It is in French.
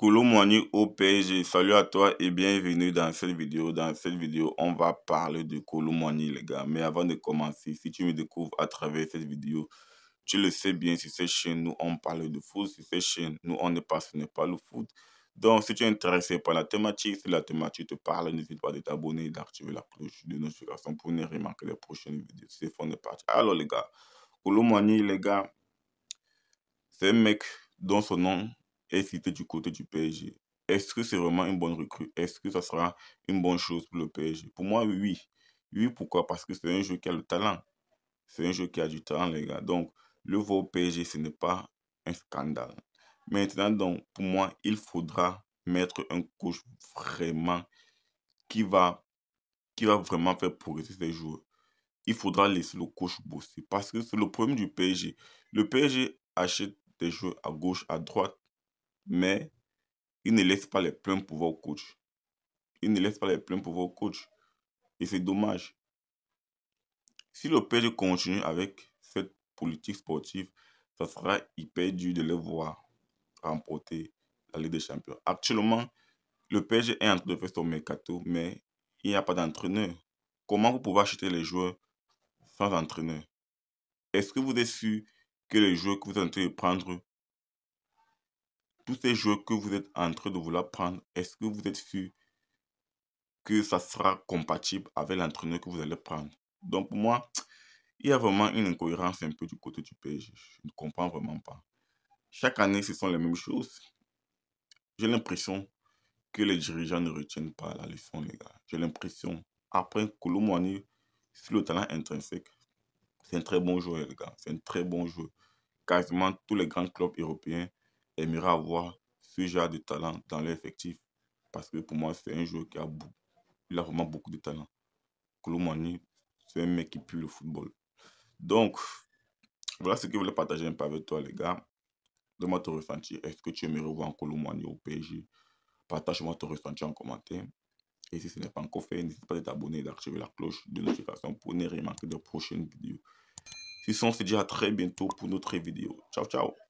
Coucou au OPG, salut à toi et bienvenue dans cette vidéo. Dans cette vidéo, on va parler de Colomani les gars. Mais avant de commencer, si tu me découvres à travers cette vidéo, tu le sais bien, sur cette chaîne, nous on parle de foot. Sur cette chaîne, nous on est passionné pas le foot. Donc, si tu es intéressé par la thématique, si la thématique te parle, n'hésite pas à t'abonner et d'activer la cloche de notification pour ne rien manquer les prochaines vidéos. C'est fond de Alors les gars, Colomani les gars, c'est un mec dont son nom est cité du côté du PSG. Est-ce que c'est vraiment une bonne recrue Est-ce que ça sera une bonne chose pour le PSG Pour moi, oui. Oui, pourquoi Parce que c'est un jeu qui a le talent. C'est un jeu qui a du talent, les gars. Donc, le vote PSG, ce n'est pas un scandale. Maintenant, donc, pour moi, il faudra mettre un coach vraiment qui va, qui va vraiment faire progresser ses joueurs. Il faudra laisser le coach bosser. Parce que c'est le problème du PSG. Le PSG achète des joueurs à gauche, à droite mais il ne laisse pas les pleins pouvoirs au coach. Il ne laisse pas les pleins pouvoirs au coach. Et c'est dommage. Si le PSG continue avec cette politique sportive, ça sera hyper dur de le voir remporter la Ligue des Champions. Actuellement, le PSG est en train de faire son mercato, mais il n'y a pas d'entraîneur. Comment vous pouvez acheter les joueurs sans entraîneur Est-ce que vous êtes sûr que les joueurs que vous êtes en train de prendre tous ces jeux que vous êtes en train de vouloir prendre, est-ce que vous êtes sûr que ça sera compatible avec l'entraîneur que vous allez prendre Donc pour moi, il y a vraiment une incohérence un peu du côté du PSG. Je ne comprends vraiment pas. Chaque année, ce sont les mêmes choses. J'ai l'impression que les dirigeants ne retiennent pas la leçon, les gars. J'ai l'impression, après Mouani, sur le talent intrinsèque, c'est un très bon joueur, les gars. C'est un très bon joueur. Quasiment tous les grands clubs européens aimerait avoir ce genre de talent dans l'effectif. Parce que pour moi, c'est un joueur qui a, il a vraiment beaucoup de talent. Colomani, c'est un mec qui pue le football. Donc, voilà ce que je voulais partager un peu avec toi, les gars. Donne-moi ton ressenti. Est-ce que tu aimerais voir Colomani au PSG Partage-moi ton ressenti en commentaire. Et si ce n'est pas encore fait, n'hésite pas à t'abonner et d'activer la cloche de notification pour ne rien manquer de prochaines vidéos. Sinon, on se dit à très bientôt pour notre vidéo. Ciao, ciao